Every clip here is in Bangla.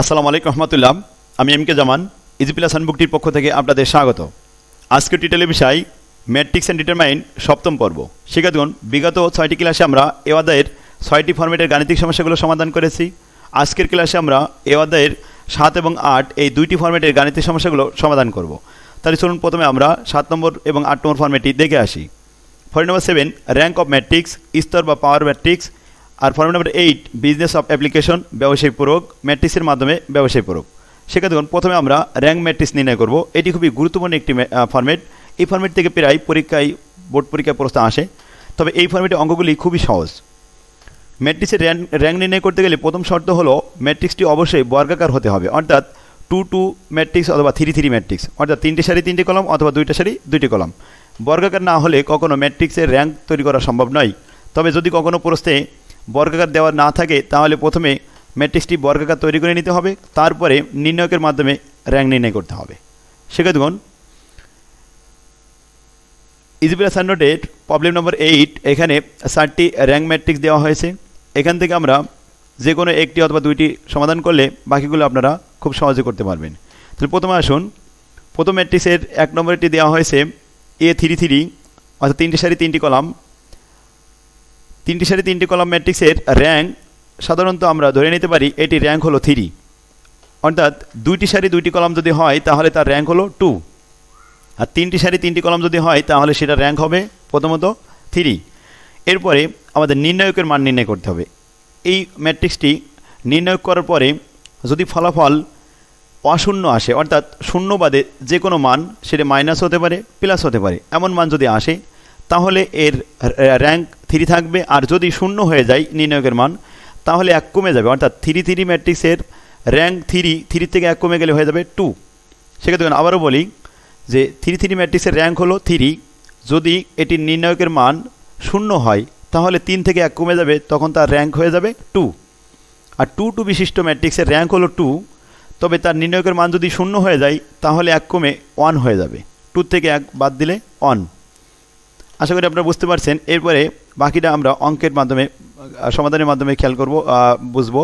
আসসালামু আলাইকুম রহমতুল্লাহ আমি এম কে জামান ইজিপিলা সানবুকটির পক্ষ থেকে আপনাদের স্বাগত আজকের টিটেলের বিষয় ম্যাট্রিক্স অ্যান্ড ডিটারমাইন সপ্তম পর্ব শিক্ষার্থীগণ বিগত ছয়টি ক্লাসে আমরা এ অধ্যায়ের ছয়টি ফর্মেটের গাণিতিক সমস্যাগুলো সমাধান করেছি আজকের ক্লাসে আমরা এ অধ্যায়ের সাত এবং আট এই দুইটি ফর্মেটের গাণিতিক সমস্যাগুলো সমাধান করব তাহলে চলুন প্রথমে আমরা সাত নম্বর এবং আট নম্বর ফর্মেটটি দেখে আসি form number seven rank of matrix স্তর বা পাওয়ার ম্যাট্রিক্স আর form number eight business of application ব্যবসায়ী প্রয়োগ ম্যাট্রিক্সের মাধ্যমে ব্যবসায়ী পূরক সেক্ষেত্রে দেখুন প্রথমে আমরা র্যাঙ্ক ম্যাট্রিক্স নির্ণয় করব এটি খুবই গুরুত্বপূর্ণ একটি ফর্মেট এই ফর্মেট থেকে প্রায় পরীক্ষায় বোর্ড পরীক্ষায় প্রশ্ন আসে তবে এই ফর্মেটের অঙ্কগুলি খুবই সহজ ম্যাট্রিক্সের র্যাঙ্ক র্যাঙ্ক নির্ণয় করতে গেলে প্রথম শর্ত হলো ম্যাট্রিক্সটি অবশ্যই বর্গাকার হতে হবে অর্থাৎ টু টু ম্যাট্রিক্স অথবা থ্রি থ্রি ম্যাট্রিক্স অর্থাৎ তিনটি সারি তিনটি কলম অথবা দুইটা সারি দুইটি কলম বর্গাকার না হলে কখনও ম্যাট্রিক্সের র্যাঙ্ক তৈরি করা সম্ভব নয় তবে যদি কখনও প্রশ্নে বর্গাকার দেওয়া না থাকে তাহলে প্রথমে ম্যাট্রিক্সটি বর্গাকার তৈরি করে নিতে হবে তারপরে নির্ণয়কের মাধ্যমে র্যাঙ্ক নির্ণয় করতে হবে গণ ইজিবিলা সান্ডোটের প্রবলেম নম্বর এইট এখানে সাতটি র্যাঙ্ক ম্যাট্রিক্স দেওয়া হয়েছে এখান থেকে আমরা যে কোনো একটি অথবা দুইটি সমাধান করলে বাকিগুলো আপনারা খুব সহজে করতে পারবেন তাহলে প্রথমে আসুন প্রথম ম্যাট্রিক্সের এক নম্বরটি দেওয়া হয়েছে এ থ্রি থ্রি অর্থাৎ তিনটি সারি তিনটি কলাম তিনটি সারি তিনটি কলাম ম্যাট্রিক্সের র্যাঙ্ক সাধারণত আমরা ধরে নিতে পারি এটি র্যাঙ্ক হলো থ্রি অর্থাৎ দুইটি সারি দুইটি কলাম যদি হয় তাহলে তার র্যাঙ্ক হলো টু আর তিনটি সারি তিনটি কলাম যদি হয় তাহলে সেটা র্যাঙ্ক হবে প্রথমত থ্রি এরপরে আমাদের নির্ণায়কের মান নির্ণয় করতে হবে এই ম্যাট্রিক্সটি নির্ণয় করার পরে যদি ফলাফল অশূন্য আসে অর্থাৎ শূন্য বাদে যে কোনো মান সেটা মাইনাস হতে পারে প্লাস হতে পারে এমন মান যদি আসে তাহলে এর র্যাঙ্ক থ্রি থাকবে আর যদি শূন্য হয়ে যায় নির্ণয়কের মান তাহলে এক কমে যাবে অর্থাৎ থ্রি থ্রি ম্যাট্রিক্সের র্যাঙ্ক থ্রি থ্রি থেকে এক কমে গেলে হয়ে যাবে টু সেক্ষেত্রে আবারও বলি যে থ্রি থ্রি ম্যাট্রিক্সের র্যাঙ্ক হলো থ্রি যদি এটি নির্ণায়কের মান শূন্য হয় তাহলে তিন থেকে এক কমে যাবে তখন তার র্যাঙ্ক হয়ে যাবে টু আর টু টু বিশিষ্ট ম্যাট্রিক্সের র্যাঙ্ক হলো টু তবে তার নির্ণায়কের মান যদি শূন্য হয়ে যায় তাহলে এক কমে ওয়ান হয়ে যাবে টু থেকে এক বাদ দিলে অন আশা করি আপনারা বুঝতে পারছেন এরপরে বাকিটা আমরা অঙ্কের মাধ্যমে সমাধানের মাধ্যমে খেয়াল করব বুঝব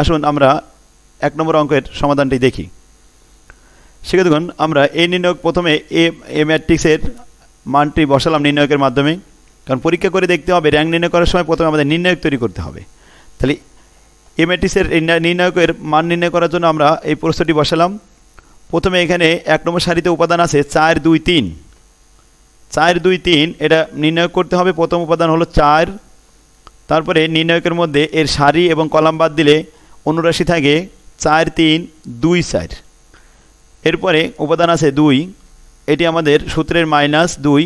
আসুন আমরা এক নম্বর অঙ্কের সমাধানটি দেখি সেক্ষেত্রে দেখুন আমরা এ নির্ণয়ক প্রথমে এ এ ম্যাট্রিক্সের মানটি বসালাম নির্ণয়কের মাধ্যমে কারণ পরীক্ষা করে দেখতে হবে র্যাঙ্ক নির্ণয় করার সময় প্রথমে আমাদের নির্ণয়ক তৈরি করতে হবে তাহলে এ ম্যাট্রিক্সের নির্ণয়কের মান নির্ণয় করার জন্য আমরা এই প্রশ্নটি বসালাম প্রথমে এখানে এক নম্বর সারিতে উপাদান আছে চার দুই তিন চার দুই তিন এটা নির্ণয় করতে হবে প্রথম উপাদান হলো চার তারপরে নির্ণয়কের মধ্যে এর সারি এবং কলাম বাদ দিলে অনুরাশি থাকে চার তিন দুই চার এরপরে উপাদান আছে দুই এটি আমাদের সূত্রের মাইনাস দুই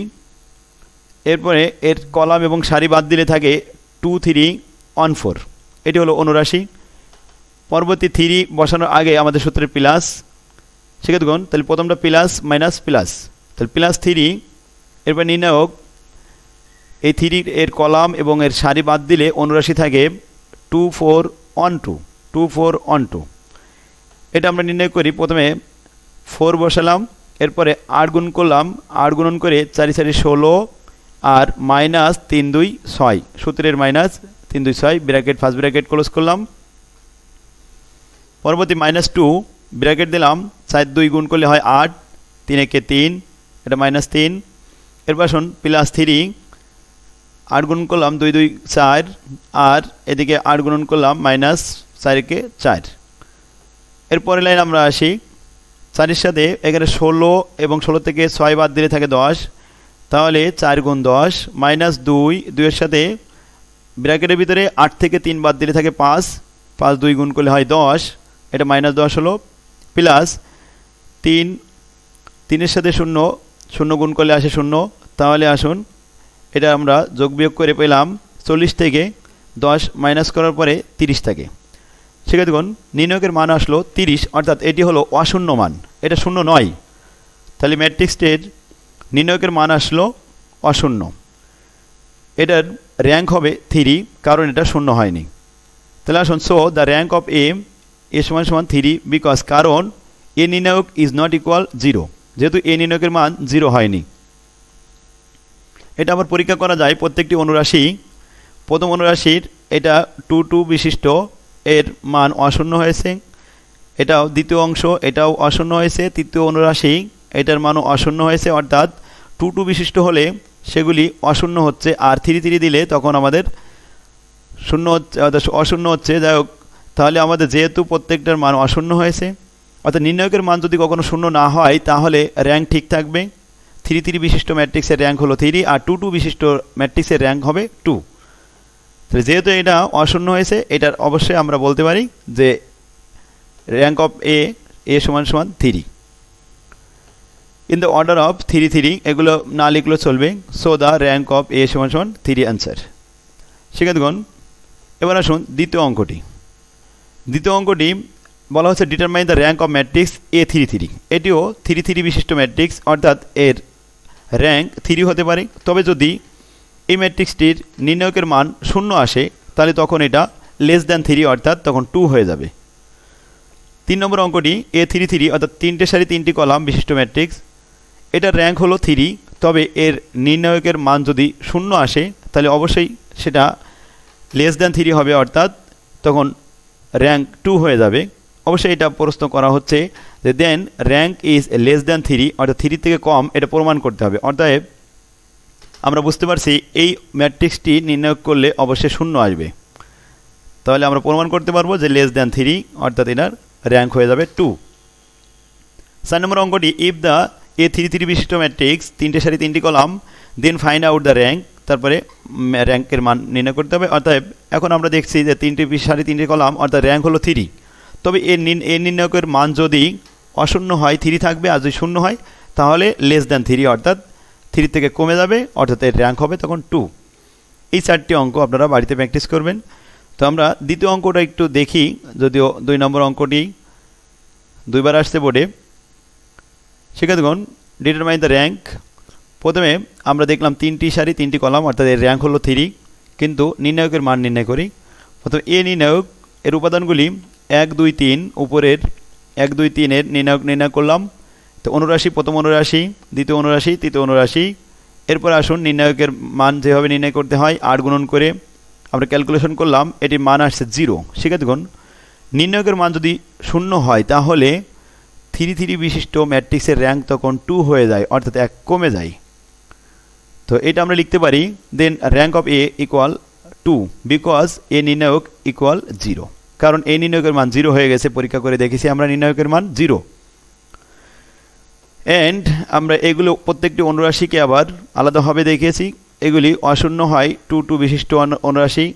এরপরে এর কলাম এবং সারি বাদ দিলে থাকে টু থ্রি ওয়ান ফোর এটি হলো অনুরাশি পরবর্তী থ্রি বসানোর আগে আমাদের সূত্রের প্লাস সেক্ষেত্রে তাহলে প্রথমটা প্লাস মাইনাস প্লাস তাহলে প্লাস থ্রি এরপর নির্ণায়ক এই থ্রি এর কলাম এবং এর সারি বাদ দিলে অনুরাশি থাকে two four one two two four one two এটা আমরা নির্ণয় করি প্রথমে ফোর বসালাম এরপরে আট গুণ করলাম আট গুণন করে চারি চারি ষোলো আর মাইনাস তিন দুই ছয় সতেরের মাইনাস তিন দুই ছয় ব্র্যাকেট ফার্স্ট ব্র্যাকেট ক্লোজ করলাম পরবর্তী মাইনাস টু ব্র্যাকেট দিলাম চার দুই গুণ করলে হয় আট তিন একে তিন এটা মাইনাস তিন এরপর আসুন প্লাস থ্রি আট গুণ করলাম দুই দুই চার আর এদিকে আট গুণন করলাম মাইনাস চারকে চার এরপরের লাইন আমরা আসি চারের সাথে এখানে ষোলো এবং ষোলো থেকে ছয় বাদ দিলে থাকে দশ তাহলে চার গুণ দশ মাইনাস দুই দুইয়ের সাথে ব্র্যাকেটের ভিতরে আট থেকে তিন বাদ দিলে থাকে পাঁচ পাঁচ দুই গুণ করলে হয় দশ এটা মাইনাস দশ হলো প্লাস তিন তিনের সাথে শূন্য শূন্য গুণ করলে আসে শূন্য তাহলে আসুন এটা আমরা যোগ বিয়োগ করে পেলাম চল্লিশ থেকে দশ মাইনাস করার পরে তিরিশ থাকে সেখানে দেখুন নির্ণয়কের মান আসলো তিরিশ অর্থাৎ এটি হলো অশূন্য মান এটা শূন্য নয় তাহলে ম্যাট্রিক্সটির নির্ণয়কের মান আসলো অশূন্য এটার র্যাঙ্ক হবে থ্রি কারণ এটা শূন্য হয়নি তাহলে আসুন so the rank of M A সমান সমান থ্রি বিকজ কারণ এ নির্ণায়ক ইজ নট ইকুয়াল জিরো যেহেতু এ নির্ণয়কের মান জিরো হয়নি এটা আবার পরীক্ষা করা যায় প্রত্যেকটি অনুরাশি প্রথম অনুরাশির এটা টু টু বিশিষ্ট এর মান অশূন্য হয়েছে এটাও দ্বিতীয় অংশ এটাও অশূন্য হয়েছে তৃতীয় অনুরাশি এটার মানও অশূন্য হয়েছে অর্থাৎ টু টু বিশিষ্ট হলে সেগুলি অশূন্য হচ্ছে আর থ্রি থ্রি দিলে তখন আমাদের শূন্য হচ্ছে অর্থাৎ অশূন্য হচ্ছে যাই হোক তাহলে আমাদের যেহেতু প্রত্যেকটার মান অশূন্য হয়েছে অর্থাৎ নির্ণায়কের মান যদি কখনো শূন্য না হয় তাহলে র্যাঙ্ক ঠিক থাকবে থ্রি থ্রি বিশিষ্ট ম্যাট্রিক্সের র্যাঙ্ক হলো থ্রি আর টু টু বিশিষ্ট ম্যাট্রিক্সের র্যাঙ্ক হবে টু তাহলে যেহেতু এটা অশূন্য হয়েছে এটার অবশ্যই আমরা বলতে পারি যে র্যাঙ্ক অফ এ এ সমান সমান three in the order of three three এগুলো না লিখলেও চলবে so the rank of A সমান সমান থ্রি অ্যান্সার শিক্ষার্থীগণ এবার আসুন দ্বিতীয় অঙ্কটি দ্বিতীয় অঙ্কটি বলা হচ্ছে determine the rank of matrix A three three এটিও থ্রি থ্রি বিশিষ্ট ম্যাট্রিক্স অর্থাৎ এর র্যাঙ্ক থ্রি হতে পারে তবে যদি এই ম্যাট্রিক্সটির নির্ণায়কের মান শূন্য আসে তাহলে তখন এটা লেস দ্যান থ্রি অর্থাৎ তখন টু হয়ে যাবে তিন নম্বর অঙ্কটি এ থ্রি থ্রি অর্থাৎ তিনটে সারি তিনটি কলাম বিশিষ্ট ম্যাট্রিক্স এটার র্যাঙ্ক হলো থ্রি তবে এর নির্ণায়কের মান যদি শূন্য আসে তাহলে অবশ্যই সেটা লেস দ্যান থ্রি হবে অর্থাৎ তখন র্যাঙ্ক টু হয়ে যাবে অবশ্যই এটা প্রশ্ন করা হচ্ছে যে then rank is less than three অর্থাৎ থ্রি থেকে কম এটা প্রমাণ করতে হবে অর্থাৎ আমরা বুঝতে পারছি এই ম্যাট্রিক্সটি নির্ণয় করলে অবশ্যই শূন্য আসবে তাহলে আমরা প্রমাণ করতে পারবো যে লেস দ্যান থ্রি অর্থাৎ এনার র্যাঙ্ক হয়ে যাবে টু চার নম্বর অঙ্কটি if the A three three বিশিষ্ট ম্যাট্রিক্স তিনটে সারি তিনটি column then find out the rank তারপরে র্যাঙ্কের মান নির্ণয় করতে হবে অর্থাৎ এখন আমরা দেখছি যে তিনটি সারি তিনটি কলাম অর্থাৎ র্যাঙ্ক হলো থ্রি তবে এর এর নির্ণায়কের মান যদি অশূন্য হয় থ্রি থাকবে আর যদি শূন্য হয় তাহলে লেস দ্যান থ্রি অর্থাৎ থ্রি থেকে কমে যাবে অর্থাৎ এর র্যাঙ্ক হবে তখন টু এই চারটি অঙ্ক আপনারা বাড়িতে প্র্যাকটিস করবেন তো আমরা দ্বিতীয় অঙ্কটা একটু দেখি যদিও দুই নম্বর অঙ্কটি দুইবার আসছে বোর্ডে শিক্ষার্থীগণ ডিটারমাইন দ্য র্যাঙ্ক প্রথমে আমরা দেখলাম তিনটি সারি তিনটি কলাম অর্থাৎ এর র্যাঙ্ক হলো থ্রি কিন্তু নির্ণায়কের মান নির্ণয় করি প্রথমে এ নির্ণায়ক এর উপাদানগুলি এক দুই তিন উপরের এক দুই তিনের নির্ণায়ক নির্ণয় করলাম তো অনুরাশি প্রথম অনুরাশি দ্বিতীয় অনুরাশি তৃতীয় অনুরাশি এরপর আসুন নির্ণায়কের মান যেভাবে নির্ণয় করতে হয় আট গুণন করে আমরা ক্যালকুলেশন করলাম এটির মান আসছে জিরো গুণ নির্ণায়কের মান যদি শূন্য হয় তাহলে থ্রি থ্রি বিশিষ্ট ম্যাট্রিক্সের র্যাঙ্ক তখন টু হয়ে যায় অর্থাৎ এক কমে যায় তো এটা আমরা লিখতে পারি then rank of A equal to because A নির্ণায়ক ইকুয়াল জিরো কারণ এই নির্ণয়কের মান জিরো হয়ে গেছে পরীক্ষা করে দেখেছি আমরা নির্ণয়কের মান জিরো অ্যান্ড আমরা এগুলো প্রত্যেকটি অনুরাশিকে আবার আলাদাভাবে দেখিয়েছি এগুলি অশূন্য হয় টু টু বিশিষ্ট অনুরাশি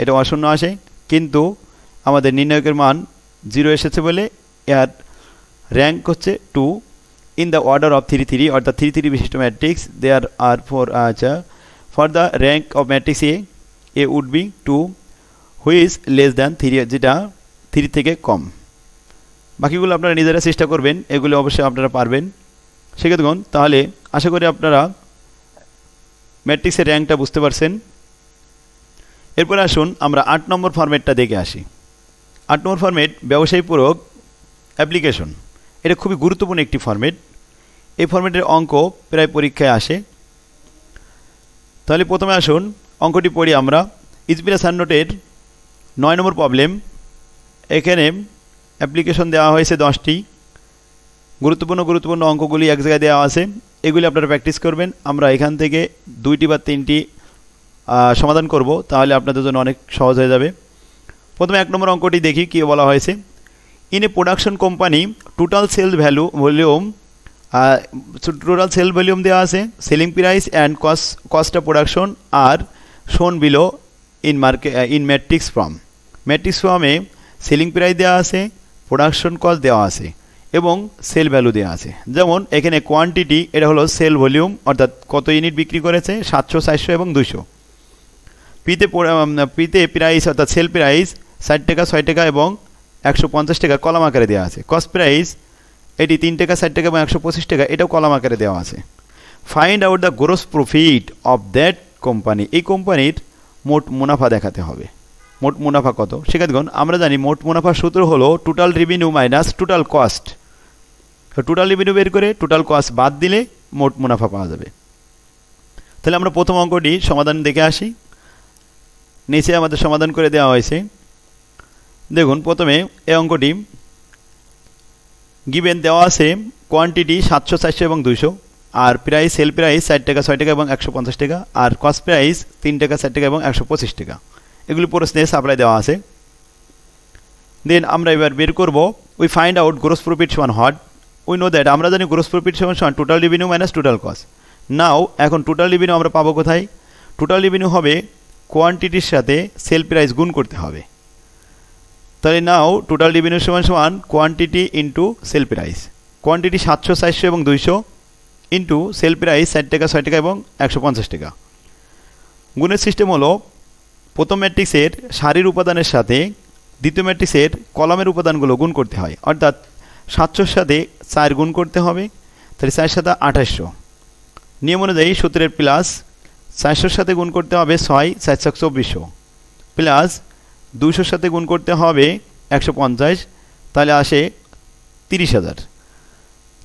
এটা অশূন্য আসে কিন্তু আমাদের নির্ণয়কের মান জিরো এসেছে বলে এর র্যাঙ্ক হচ্ছে two in the order of three three অর্থাৎ থ্রি থ্রি বিশিষ্ট ম্যাট্রিক্স দেয়ার আর ফোর আচ্ছা for the rank of matrix A A would be two which less than three যেটা থ্রি থেকে কম বাকিগুলো আপনারা নিজেরা চেষ্টা করবেন এগুলো অবশ্যই আপনারা পারবেন শিক্ষার্থীগণ তাহলে আশা করি আপনারা ম্যাট্রিক্সের র্যাঙ্কটা বুঝতে পারছেন এরপরে আসুন আমরা আট নম্বর ফর্মেটটা দেখে আসি আট নম্বর ফর্মেট ব্যবসায়ীপূরক অ্যাপ্লিকেশন এটা খুবই গুরুত্বপূর্ণ একটি ফর্মেট এই ফর্মেটের অঙ্ক প্রায় পরীক্ষায় আসে তাহলে প্রথমে আসুন অঙ্কটি পড়ি আমরা ইজবিরা সান্নটের নয় নম্বর প্রবলেম এখানে অ্যাপ্লিকেশন দেওয়া হয়েছে দশটি গুরুত্বপূর্ণ গুরুত্বপূর্ণ অঙ্কগুলি এক জায়গায় দেওয়া আছে এগুলি আপনারা প্র্যাকটিস করবেন আমরা এখান থেকে দুইটি বা তিনটি সমাধান করব তাহলে আপনাদের জন্য অনেক সহজ হয়ে যাবে প্রথমে এক নম্বর অঙ্কটি দেখি কী বলা হয়েছে in a production company total sale value volume total sale volume দেওয়া আছে selling price and cost cost of production are shown below in market in matrix form matrix ফর্মে সেলিং প্রাইস দেওয়া আছে প্রোডাকশন কস্ট দেওয়া আছে এবং সেল ভ্যালু দেওয়া আছে যেমন এখানে কোয়ান্টিটি এটা হলো সেল ভলিউম অর্থাৎ কত ইউনিট বিক্রি করেছে সাতশো চারশো এবং দুশো পিতে পিতে প্রাইস অর্থাৎ সেল প্রাইস ষাট টাকা ছয় টাকা এবং একশো পঞ্চাশ টাকা কলাম আকারে দেওয়া আছে কস্ট প্রাইস এটি তিন টাকা ষাট টাকা এবং একশো পঁচিশ টাকা এটাও কলাম আকারে দেওয়া আছে find out the gross profit of that company এই কোম্পানির মোট মুনাফা দেখাতে হবে মোট মুনাফা কত দেখুন আমরা জানি মোট মুনাফার সূত্র হলো total revenue minus total cost total revenue বের করে টোটাল কস্ট বাদ দিলে মোট মুনাফা পাওয়া যাবে তাহলে আমরা প্রথম অঙ্কটি সমাধান দেখে আসি নিচে আমাদের সমাধান করে দেওয়া হয়েছে দেখুন প্রথমে এই অঙ্কটি গিভেন দেওয়া আছে কোয়ান্টিটি সাতশো চারশো এবং দুশো আর প্রাইস সেল প্রাইস ষাট টাকা ছয় টাকা এবং একশো পঞ্চাশ টাকা আর কস্ট প্রাইস তিন টাকা ষাট টাকা এবং একশো পঁচিশ টাকা এগুলি প্রশ্নে সাপ্লাই দেওয়া আছে দেন আমরা এবার বের করব we find out gross profit সমান হট উই নো দ্যাট আমরা জানি গ্রোস প্রফিট সমান সমান total revenue minus total cost now এখন টোটাল রেভিনিউ আমরা পাবো কোথায় টোটাল রেভিনিউ হবে কোয়ান্টিটির সাথে সেল প্রাইস গুণ করতে হবে তাহলে নাও টোটাল রেভিনিউ সমান সমান quantity into sale price quantity সাতশো চারশো এবং দুইশো ইন্টু সেল প্রাইস ষাট টাকা ছয় টাকা এবং একশো পঞ্চাশ টাকা গুণের সিস্টেম হলো প্রথম ম্যাট্রিক্সের শাড়ির উপাদানের সাথে দ্বিতীয় ম্যাট্রিক্সের কলামের উপাদানগুলো গুণ করতে হয় অর্থাৎ সাতশোর সাথে চার গুণ করতে হবে তাহলে চার সাথে আঠাশশো নিয়ম অনুযায়ী সূত্রের প্লাস চারশোর সাথে গুণ করতে হবে ছয় চারশো চব্বিশশো প্লাস দুশোর সাথে গুণ করতে হবে একশো পঞ্চাশ তাহলে আসে তিরিশ হাজার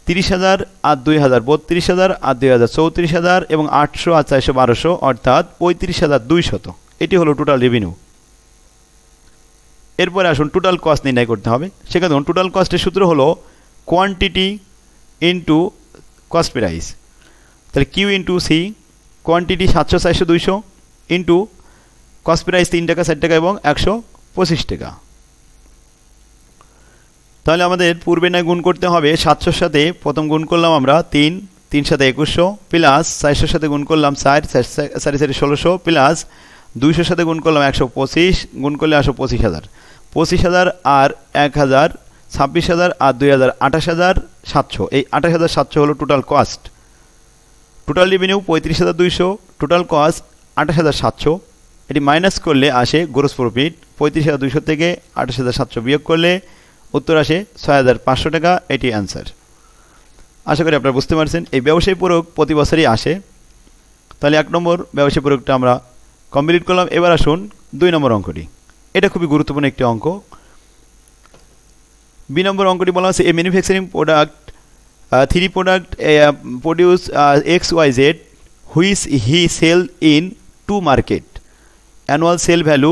তিরিশ হাজার আর দুই হাজার বত্রিশ হাজার আর দুই হাজার চৌত্রিশ হাজার এবং আটশো আর চারশো বারোশো অর্থাৎ পঁয়ত্রিশ হাজার দুইশত এটি হলো টোটাল রেভিনিউ এরপরে আসুন টোটাল কস্ট নির্ণয় করতে হবে সেখানে টোটাল কস্টের সূত্র হলো কোয়ান্টিটি ইন্টু কস্ট প্রাইস তাহলে কিউ ইন্টু সি কোয়ান্টিটি সাতশো চারশো দুইশো ইন্টু কস্ট প্রাইস তিন টাকা ষাট টাকা এবং একশো পঁচিশ টাকা তাহলে আমাদের পূর্বে না গুণ করতে হবে সাতশোর সাথে প্রথম গুণ করলাম আমরা তিন তিন সাথে একুশশো প্লাস চারশোর সাথে গুণ করলাম চার সাড়ে সারি ষোলোশো প্লাস দুইশোর সাথে গুণ করলাম একশো পঁচিশ গুণ করলে আসো পঁচিশ হাজার পঁচিশ হাজার আর এক হাজার ছাব্বিশ হাজার আর দুই হাজার আঠাশ হাজার সাতশো এই আঠাশ হাজার সাতশো হলো টোটাল কস্ট টোটাল রেভিনিউ পঁয়ত্রিশ হাজার দুইশো টোটাল কস্ট আঠাশ হাজার সাতশো এটি মাইনাস করলে আসে গ্রোস প্রফিট পঁয়ত্রিশ হাজার দুইশো থেকে আঠাশ হাজার সাতশো বিয়োগ করলে উত্তর আসে ছয় হাজার পাঁচশো টাকা এটি অ্যান্সার আশা করি আপনারা বুঝতে পারছেন এই ব্যবসায়ী পূরক প্রতি বছরই আসে তাহলে এক নম্বর ব্যবসায়ী পূরকটা আমরা কমপ্লিট করলাম এবার আসুন দুই নম্বর অঙ্কটি এটা খুবই গুরুত্বপূর্ণ একটি অঙ্ক বি নম্বর অঙ্কটি বলা হচ্ছে a manufacturing product three product produce X Y Z which he sell in to market annual sale value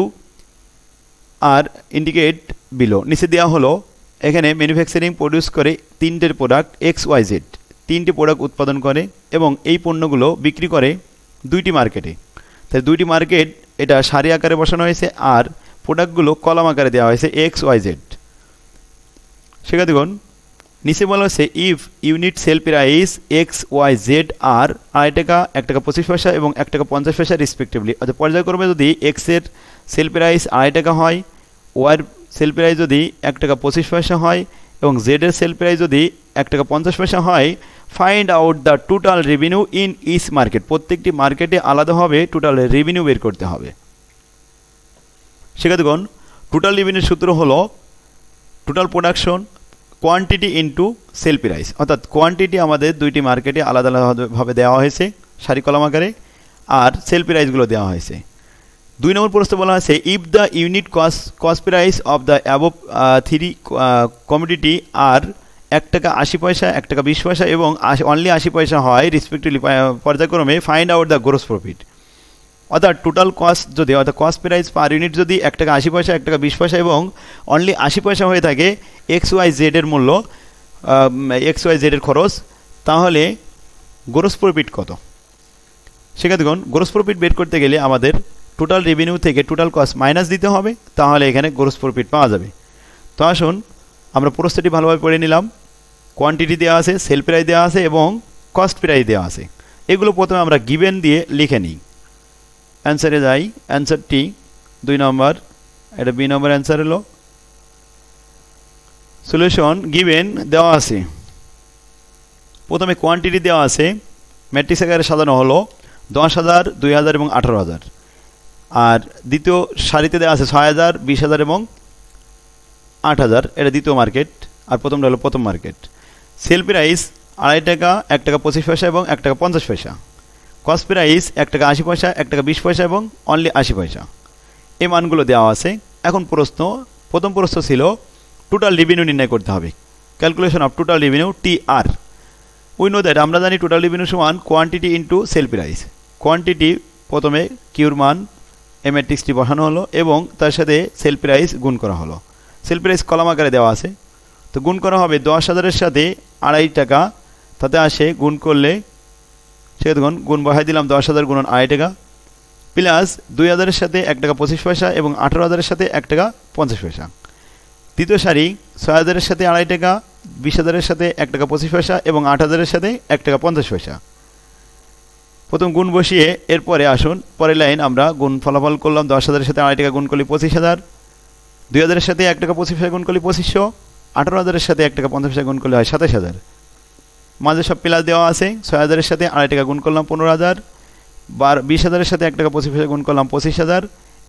are indicate below নিচে দেওয়া হলো এখানে ম্যানুফ্যাকচারিং প্রডিউস করে তিনটের প্রোডাক্ট এক্স ওয়াই জেড তিনটি প্রোডাক্ট উৎপাদন করে এবং এই পণ্যগুলো বিক্রি করে দুইটি মার্কেটে তাই দুইটি মার্কেট এটা সারি আকারে বসানো হয়েছে আর প্রোডাক্টগুলো কলম আকারে দেওয়া হয়েছে এক্স ওয়াই জেড দেখুন নিচে বলা হয়েছে if unit sale price X Y Z are আড়াই টাকা এক টাকা পঁচিশ পয়সা এবং এক টাকা পঞ্চাশ পয়সা রেসপেক্টিভলি অর্থাৎ পর্যায়ক্রমে যদি এক্সের সেল প্রাইস আড়াই টাকা হয় ওয়াইয়ের সেল প্রাইস যদি এক টাকা পঁচিশ পয়সা হয় এবং জেডের সেল প্রাইস যদি এক টাকা পঞ্চাশ পয়সা হয় find out the total revenue in each market প্রত্যেকটি মার্কেটে আলাদাভাবে টোটাল রেভিনিউ বের করতে হবে দেখুন টোটাল রেভিনিউর সূত্র হল total production quantity into sale price অর্থাৎ কোয়ান্টিটি আমাদের দুইটি মার্কেটে আলাদা আলাদাভাবে দেওয়া হয়েছে সারি কলম আকারে আর সেল প্রাইসগুলো দেওয়া হয়েছে দুই নম্বর প্রশ্নে বলা আছে if the unit cost cost price of the above three commodity are এক টাকা আশি পয়সা এক টাকা বিশ পয়সা এবং অনলি আশি পয়সা হয় রেসপেক্টিভলি পর্যায়ক্রমে find out the gross profit অর্থাৎ টোটাল কস্ট যদি অর্থাৎ কস্ট প্রাইস পার ইউনিট যদি এক টাকা আশি পয়সা এক টাকা বিশ পয়সা এবং অনলি আশি পয়সা হয়ে থাকে এক্স ওয়াই জেডের মূল্য এক্স ওয়াই জেডের খরচ তাহলে গ্রোস প্রফিট কত দেখুন গ্রোস প্রফিট বের করতে গেলে আমাদের টোটাল রেভিনিউ থেকে টোটাল কস্ট মাইনাস দিতে হবে তাহলে এখানে গ্রোস প্রফিট পাওয়া যাবে তো আসুন আমরা প্রস্তুতি ভালোভাবে পড়ে নিলাম কোয়ান্টিটি দেওয়া আছে সেল প্রাইস দেওয়া আছে এবং কস্ট প্রাইস দেওয়া আছে এগুলো প্রথমে আমরা গিভেন দিয়ে লিখে নিই অ্যান্সারে যাই অ্যান্সারটি দুই নম্বর এটা বি নম্বর অ্যান্সার হলো সলিউশন গিভেন দেওয়া আছে প্রথমে কোয়ান্টিটি দেওয়া আছে ম্যাট্রিক্স আকারে সাজানো হলো দশ হাজার দুই হাজার এবং আঠারো হাজার আর দ্বিতীয় সারিতে দেওয়া আছে ছয় হাজার বিশ হাজার এবং আট হাজার এটা দ্বিতীয় মার্কেট আর প্রথমটা হলো প্রথম মার্কেট সেল প্রাইস আড়াই টাকা এক টাকা পঁচিশ পয়সা এবং এক টাকা পঞ্চাশ পয়সা কস্ট প্রাইস এক টাকা আশি পয়সা এক টাকা বিশ পয়সা এবং অনলি আশি পয়সা এই মানগুলো দেওয়া আছে এখন প্রশ্ন প্রথম প্রশ্ন ছিল টোটাল রেভিনিউ নির্ণয় করতে হবে calculation of total revenue T R we know that আমরা জানি টোটাল রেভিনিউ সমান quantity into sale price quantity প্রথমে কিউর মান এই ম্যাট্রিক্সটি বসানো হলো এবং তার সাথে সেল প্রাইস গুণ করা হলো সেল প্রাইস কলাম আকারে দেওয়া আছে তো গুণ করা হবে দশ হাজারের সাথে আড়াই টাকা তাতে আসে গুণ করলে সে দেখুন গুণ বসাই দিলাম দশ হাজার গুণন আড়াই টাকা প্লাস দুই হাজারের সাথে এক টাকা পঁচিশ পয়সা এবং আঠেরো হাজারের সাথে এক টাকা পঞ্চাশ পয়সা তৃতীয় সারি ছয় হাজারের সাথে আড়াই টাকা বিশ হাজারের সাথে এক টাকা পঁচিশ পয়সা এবং আট হাজারের সাথে এক টাকা পঞ্চাশ পয়সা প্রথম গুণ বসিয়ে এরপরে আসুন পরের লাইন আমরা গুণ ফলাফল করলাম দশ হাজারের সাথে আড়াই টাকা গুণ করলি পঁচিশ হাজার দুই হাজারের সাথে এক টাকা পঁচিশ হাজার গুণ করলি পঁচিশশো আঠারো হাজারের সাথে এক টাকা পঞ্চাশ হাজার গুণ করলে হয় সাতাশ হাজার মাঝে সব প্লাস দেওয়া আছে ছয় হাজারের সাথে আড়াই টাকা গুণ করলাম পনেরো হাজার বার বিশ হাজারের সাথে এক টাকা পঁচিশ হাজার গুণ করলাম পঁচিশ হাজার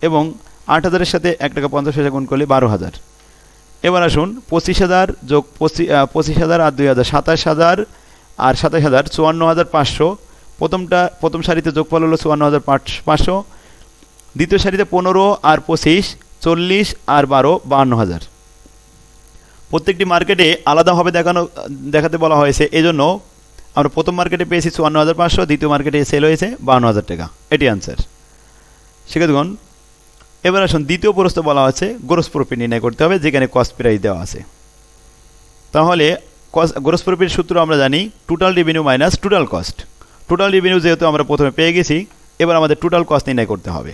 এবং আট হাজারের সাথে এক টাকা পঞ্চাশ হাজার গুণ করলে বারো হাজার এবার আসুন পঁচিশ হাজার যোগ পঁচিশ পঁচিশ হাজার আর দুই হাজার সাতাশ হাজার আর সাতাশ হাজার চুয়ান্ন হাজার পাঁচশো প্রথমটা প্রথম সারিতে যোগফল হলো চুয়ান্ন হাজার পাঁচশো দ্বিতীয় সারিতে পনেরো আর পঁচিশ চল্লিশ আর বারো বাহান্ন হাজার প্রত্যেকটি মার্কেটে আলাদাভাবে দেখানো দেখাতে বলা হয়েছে এজন্য আমরা প্রথম মার্কেটে পেয়েছি চুয়ান্ন হাজার পাঁচশো দ্বিতীয় মার্কেটে সেল হয়েছে বাহান্ন হাজার টাকা এটি আনসার শিক্ষার্থীগণ এবার আসুন দ্বিতীয় প্রশ্ন বলা আছে গ্রোস প্রফিট নির্ণয় করতে হবে যেখানে কস্ট প্রাইস দেওয়া আছে তাহলে কস গ্রোস প্রফিট সূত্র আমরা জানি total revenue minus total cost total revenue যেহেতু আমরা প্রথমে পেয়ে গেছি এবার আমাদের টোটাল কস্ট নির্ণয় করতে হবে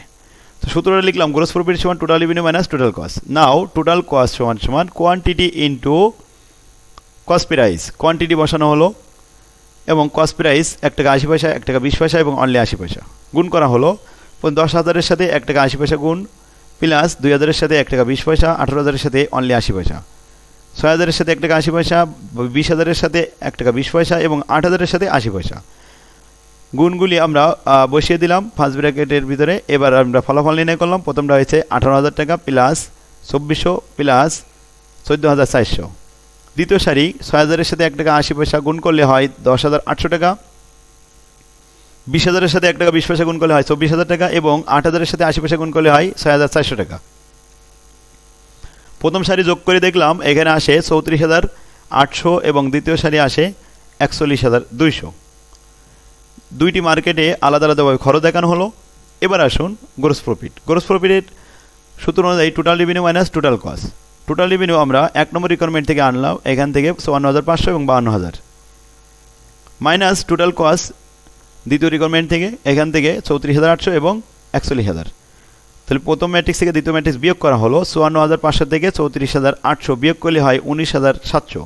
তো সূত্রটা লিখলাম গ্রোস প্রফিট সমান total revenue minus total cost now total cost সমান সমান quantity into cost price quantity বসানো হলো এবং কস্ট প্রাইস এক টাকা আশি পয়সা এক টাকা বিশ পয়সা এবং অনলি আশি পয়সা গুণ করা হলো দশ হাজারের সাথে এক টাকা আশি পয়সা গুণ প্লাস দুই হাজারের সাথে এক টাকা বিশ পয়সা আঠারো হাজারের সাথে অনলি আশি পয়সা ছয় হাজারের সাথে এক টাকা আশি পয়সা বিশ হাজারের সাথে এক টাকা বিশ পয়সা এবং আট হাজারের সাথে আশি পয়সা গুণগুলি আমরা বসিয়ে দিলাম ফার্স্ট ব্র্যাকেটের ভিতরে এবার আমরা ফলাফল নির্ণয় করলাম প্রথমটা হয়েছে আঠারো হাজার টাকা প্লাস চব্বিশশো প্লাস চোদ্দো হাজার চারশো দ্বিতীয় সারি ছয় হাজারের সাথে এক টাকা আশি পয়সা গুণ করলে হয় দশ হাজার আটশো টাকা বিশ হাজারের সাথে এক টাকা বিশ পয়সা গুণ করলে হয় চব্বিশ হাজার টাকা এবং আট হাজারের সাথে আশি পয়সা গুণ করলে হয় ছয় হাজার চারশো টাকা প্রথম সারি যোগ করে দেখলাম এখানে আসে চৌত্রিশ হাজার আটশো এবং দ্বিতীয় সারি আসে একচল্লিশ হাজার দুইশো দুইটি মার্কেটে আলাদা আলাদাভাবে খরচ দেখানো হলো এবার আসুন গ্রোস প্রফিট গ্রোস প্রফিটের সূত্র অনুযায়ী total revenue minus total cost total revenue আমরা এক নম্বর রিকোয়ারমেন্ট থেকে আনলাম এখান থেকে চুয়ান্ন হাজার পাঁচশো এবং বাহান্ন হাজার মাইনাস টোটাল কস্ট দ্বিতীয় রিকোয়ারমেন্ট থেকে এখান থেকে চৌত্রিশ হাজার আটশো এবং একচল্লিশ হাজার তাহলে প্রথম ম্যাট্রিক্স থেকে দ্বিতীয় ম্যাট্রিক্স বিয়োগ করা হলো চুয়ান্ন হাজার পাঁচশো থেকে চৌত্রিশ হাজার আটশো বিয়োগ করলে হয় উনিশ হাজার সাতশো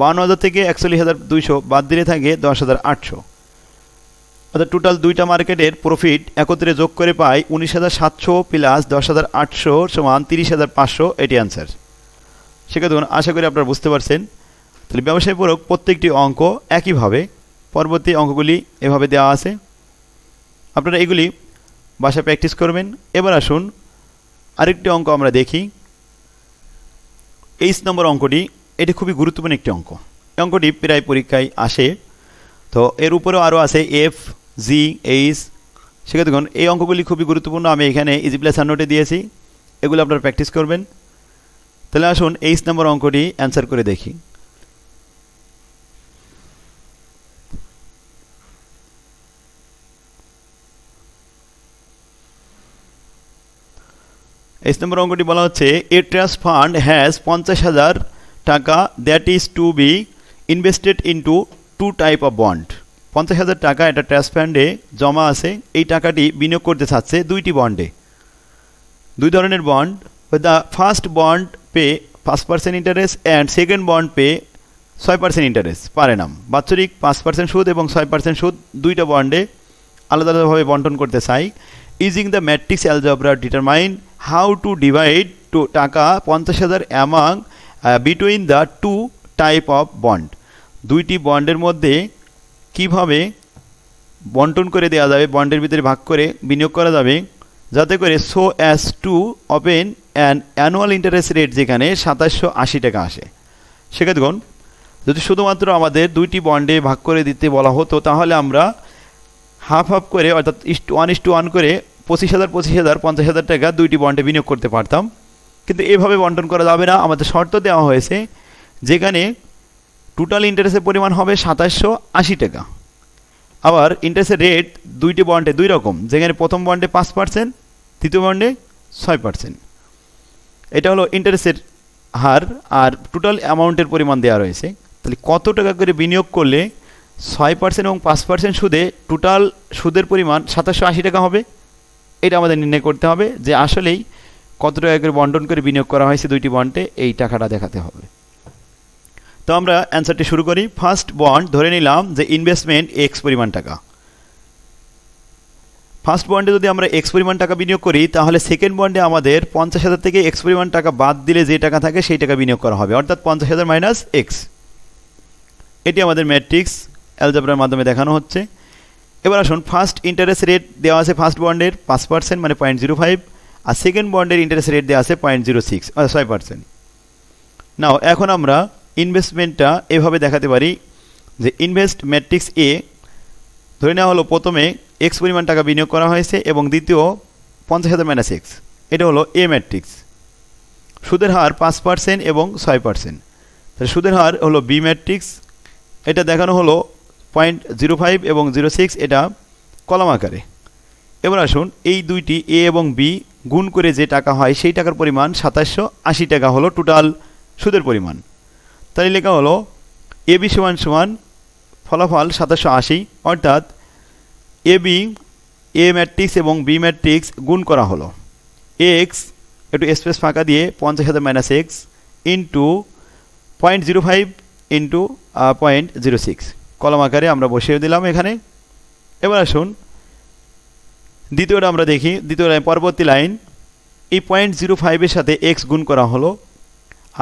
বাউন্ন হাজার থেকে একচল্লিশ হাজার দুইশো বাদ দিলে থাকে দশ হাজার আটশো অর্থাৎ টোটাল দুইটা মার্কেটের প্রফিট একত্রে যোগ করে পায় উনিশ হাজার সাতশো প্লাস দশ হাজার আটশো সমান তিরিশ হাজার পাঁচশো এটি অ্যান্সার সেক্ষেত্রে আশা করি আপনারা বুঝতে পারছেন তাহলে ব্যবসায় পূরক প্রত্যেকটি অঙ্ক একইভাবে পরবর্তী অঙ্কগুলি এভাবে দেওয়া আছে আপনারা এগুলি বাসায় প্র্যাকটিস করবেন এবার আসুন আরেকটি অঙ্ক আমরা দেখি এইচ নম্বর অঙ্কটি এটি খুবই গুরুত্বপূর্ণ একটি অঙ্ক অঙ্কটি প্রায় পরীক্ষায় আসে তো এর উপরেও আরও আছে এফ জি এইচ সেক্ষেত্রে দেখুন এই অঙ্কগুলি খুবই গুরুত্বপূর্ণ আমি এখানে ইজিপ্লাস নোটে দিয়েছি এগুলো আপনারা প্র্যাকটিস করবেন তাহলে আসুন এইচ নম্বর অঙ্কটি অ্যান্সার করে দেখি এস নম্বর অঙ্কটি বলা হচ্ছে এ ট্রাস্ট ফান্ড হ্যাজ পঞ্চাশ হাজার টাকা that is to be invested into two type of bond পঞ্চাশ হাজার টাকা একটা ট্রাস্ট ফান্ডে জমা আছে এই টাকাটি বিনিয়োগ করতে চাচ্ছে দুইটি বন্ডে দুই ধরনের bond the first bond pay পাঁচ percent interest and second bond pay ছয় পার্সেন্ট ইন্টারেস্ট পারে নাম বাৎসরিক পাঁচ পার্সেন্ট সুদ এবং ছয় পার্সেন্ট সুদ দুইটা বন্ডে আলাদা আলাদাভাবে বন্টন করতে চাই using the matrix algebra determine how to divide to টাকা পঞ্চাশ হাজার among between the two type of bond দুইটি বন্ডের মধ্যে কিভাবে বন্টন করে দেওয়া যাবে বন্ডের ভিতরে ভাগ করে বিনিয়োগ করা যাবে যাতে করে so as to open and annual interest rate যেখানে সাতাশশো আশি টাকা আসে সেক্ষেত্রে যদি শুধুমাত্র আমাদের দুইটি বন্ডে ভাগ করে দিতে বলা হতো তাহলে আমরা হাফ হাফ করে অর্থাৎ ওয়ান ইস টু ওয়ান করে পঁচিশ হাজার পঁচিশ হাজার পঞ্চাশ হাজার টাকা দুইটি বন্ডে বিনিয়োগ করতে পারতাম কিন্তু এভাবে বন্টন করা যাবে না আমাদের শর্ত দেওয়া হয়েছে যেখানে টোটাল ইন্টারেস্টের পরিমাণ হবে সাতাশশো আশি টাকা আবার ইন্টারেস্টের রেট দুইটি বন্ডে দুই রকম যেখানে প্রথম বন্ডে পাঁচ পার্সেন্ট তৃতীয় বন্ডে ছয় পার্সেন্ট এটা হলো ইন্টারেস্টের হার আর টোটাল অ্যামাউন্টের পরিমাণ দেওয়া রয়েছে তাহলে কত টাকা করে বিনিয়োগ করলে ছয় পার্সেন্ট এবং পাঁচ পার্সেন্ট সুদে টোটাল সুদের পরিমাণ সাতাশশো আশি টাকা হবে এটা আমাদের নির্ণয় করতে হবে যে আসলেই কত টাকা করে বন্টন করে বিনিয়োগ করা হয়েছে দুইটি বন্ডে এই টাকাটা দেখাতে হবে তো আমরা অ্যান্সারটি শুরু করি ফার্স্ট বন্ড ধরে নিলাম যে ইনভেস্টমেন্ট এক্স পরিমাণ টাকা ফার্স্ট বন্ডে যদি আমরা এক্স পরিমাণ টাকা বিনিয়োগ করি তাহলে সেকেন্ড বন্ডে আমাদের পঞ্চাশ হাজার থেকে এক্স পরিমাণ টাকা বাদ দিলে যে টাকা থাকে সেই টাকা বিনিয়োগ করা হবে অর্থাৎ পঞ্চাশ হাজার মাইনাস এক্স এটি আমাদের ম্যাট্রিক্স অ্যালজাবরার মাধ্যমে দেখানো হচ্ছে এবার আসুন ফার্স্ট ইন্টারেস্ট রেট দেওয়া আছে ফার্স্ট বন্ডের পাঁচ পার্সেন্ট মানে পয়েন্ট জিরো ফাইভ আর সেকেন্ড বন্ডের ইন্টারেস্ট রেট দেওয়া আছে পয়েন্ট জিরো সিক্স ছয় পার্সেন্ট নাও এখন আমরা ইনভেস্টমেন্টটা এভাবে দেখাতে পারি যে ইনভেস্ট ম্যাট্রিক্স এ ধরে নেওয়া হলো প্রথমে এক্স পরিমাণ টাকা বিনিয়োগ করা হয়েছে এবং দ্বিতীয় পঞ্চাশ হাজার মাইনাস এক্স এটা হলো এ ম্যাট্রিক্স সুদের হার পাঁচ পার্সেন্ট এবং ছয় পার্সেন্ট তাহলে সুদের হার হলো বি ম্যাট্রিক্স এটা দেখানো হলো পয়েন্ট জিরো ফাইভ এবং জিরো সিক্স এটা কলাম আকারে এবার আসুন এই দুইটি এ এবং বি গুণ করে যে টাকা হয় সেই টাকার পরিমাণ সাতাশশো আশি টাকা হলো টোটাল সুদের পরিমাণ তাই লেখা হলো এ বি সমান সমান ফলাফল সাতাশো আশি অর্থাৎ এ বি এ ম্যাট্রিক্স এবং বি ম্যাট্রিক্স গুণ করা হলো এক্স একটু স্পেস ফাঁকা দিয়ে পঞ্চাশ হাজার minus X into point zero five into point zero six column আকারে আমরা বসিয়ে দিলাম এখানে এবার আসুন দ্বিতীয়টা আমরা দেখি দ্বিতীয় লাইন পরবর্তী লাইন এই পয়েন্ট জিরো ফাইভের সাথে এক্স গুণ করা হলো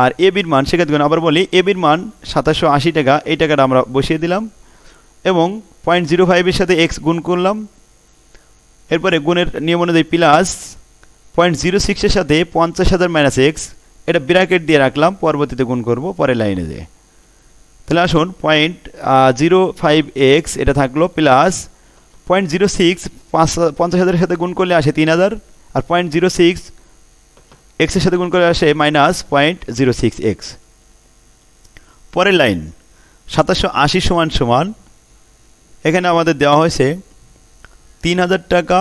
আর এ বির মান সেক্ষেত্রে আবার বলি এ বির মান সাতাশশো আশি টাকা এই টাকাটা আমরা বসিয়ে দিলাম এবং পয়েন্ট জিরো ফাইভের সাথে এক্স গুণ করলাম এরপরে গুণের নিয়ম অনুযায়ী প্লাস পয়েন্ট জিরো সিক্সের সাথে পঞ্চাশ হাজার মাইনাস এক্স এটা বিরাকেট দিয়ে রাখলাম পরবর্তীতে গুণ করব পরে লাইনে যেয়ে তাহলে আসুন পয়েন্ট জিরো ফাইভ এক্স এটা থাকলো প্লাস পয়েন্ট জিরো সিক্স পাঁচ পঞ্চাশ হাজারের সাথে গুণ করলে আসে তিন হাজার আর পয়েন্ট জিরো সিক্স এক্সের সাথে গুণ করে আসে minus point zero six X পরের লাইন সাতাশশো আশি সমান সমান এখানে আমাদের দেওয়া হয়েছে তিন হাজার টাকা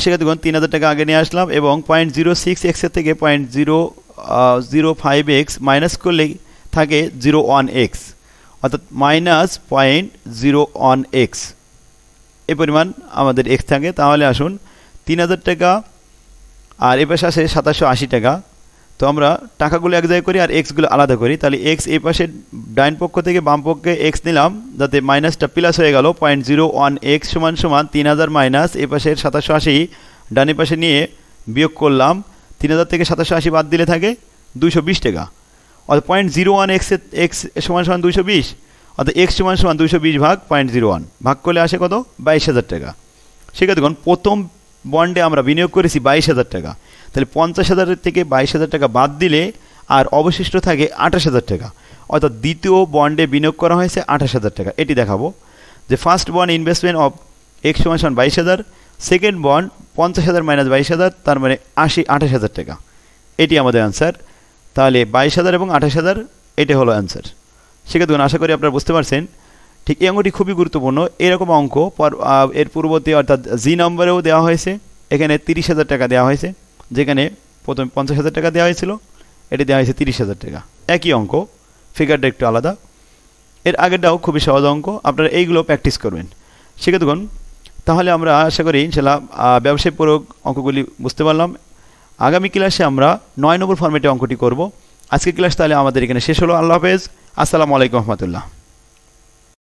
সেক্ষেত্রে গুণ তিন হাজার টাকা আগে নিয়ে আসলাম এবং পয়েন্ট জিরো সিক্স এক্সের থেকে point zero zero five X minus করলে থাকে জিরো ওয়ান এক্স অর্থাৎ minus point zero one X এ পরিমাণ আমাদের এক্স থাকে তাহলে আসুন তিন হাজার টাকা আর এ পাশে আসে সাতাশো আশি টাকা তো আমরা টাকাগুলো এক জায়গায় করি আর এক্সগুলো আলাদা করি তাহলে এক্স এ পাশে ডাইন পক্ষ থেকে বাম পক্ষে এক্স নিলাম যাতে মাইনাসটা প্লাস হয়ে গেল পয়েন্ট জিরো ওয়ান এক্স সমান সমান তিন হাজার মাইনাস এ পাশের সাতাশো আশি ডানে পাশে নিয়ে বিয়োগ করলাম তিন হাজার থেকে সাতাশো আশি বাদ দিলে থাকে দুশো বিশ টাকা অর্থাৎ পয়েন্ট জিরো ওয়ান এক্সের এক্স সমান সমান দুশো বিশ অর্থাৎ এক্স সমান সমান দুশো বিশ ভাগ পয়েন্ট জিরো ওয়ান ভাগ করলে আসে কত বাইশ হাজার টাকা সেক্ষেত্রে প্রথম বন্ডে আমরা বিনিয়োগ করেছি বাইশ হাজার টাকা তাহলে পঞ্চাশ হাজারের থেকে বাইশ হাজার টাকা বাদ দিলে আর অবশিষ্ট থাকে আঠাশ হাজার টাকা অর্থাৎ দ্বিতীয় বন্ডে বিনিয়োগ করা হয়েছে আঠাশ হাজার টাকা এটি দেখাবো যে ফার্স্ট বন্ড ইনভেস্টমেন্ট অফ এক সময় সমান বাইশ হাজার সেকেন্ড বন্ড পঞ্চাশ হাজার মাইনাস বাইশ হাজার তার মানে আশি আঠাশ হাজার টাকা এটি আমাদের অ্যান্সার তাহলে বাইশ হাজার এবং আঠাশ হাজার এটি হলো অ্যান্সার সেক্ষেত্রে আশা করি আপনারা বুঝতে পারছেন ঠিক এই অঙ্কটি খুবই গুরুত্বপূর্ণ এরকম অঙ্ক পর এর পূর্ববর্তী অর্থাৎ জি নম্বরেও দেওয়া হয়েছে এখানে তিরিশ হাজার টাকা দেওয়া হয়েছে যেখানে প্রথমে পঞ্চাশ হাজার টাকা দেওয়া হয়েছিল এটি দেওয়া হয়েছে তিরিশ হাজার টাকা একই অঙ্ক ফিগারটা একটু আলাদা এর আগেরটাও খুবই সহজ অঙ্ক আপনারা এইগুলো প্র্যাকটিস করবেন শিক্ষিতগণ তাহলে আমরা আশা করি ইনশাল্লাহ ব্যবসায়ী পূরক অঙ্কগুলি বুঝতে পারলাম আগামী ক্লাসে আমরা নয় নম্বর ফর্মেটে অঙ্কটি করব আজকের ক্লাস তাহলে আমাদের এখানে শেষ হলো আল্লাহ হাফেজ আসসালামু আলাইকুম রহমতুল্লাহ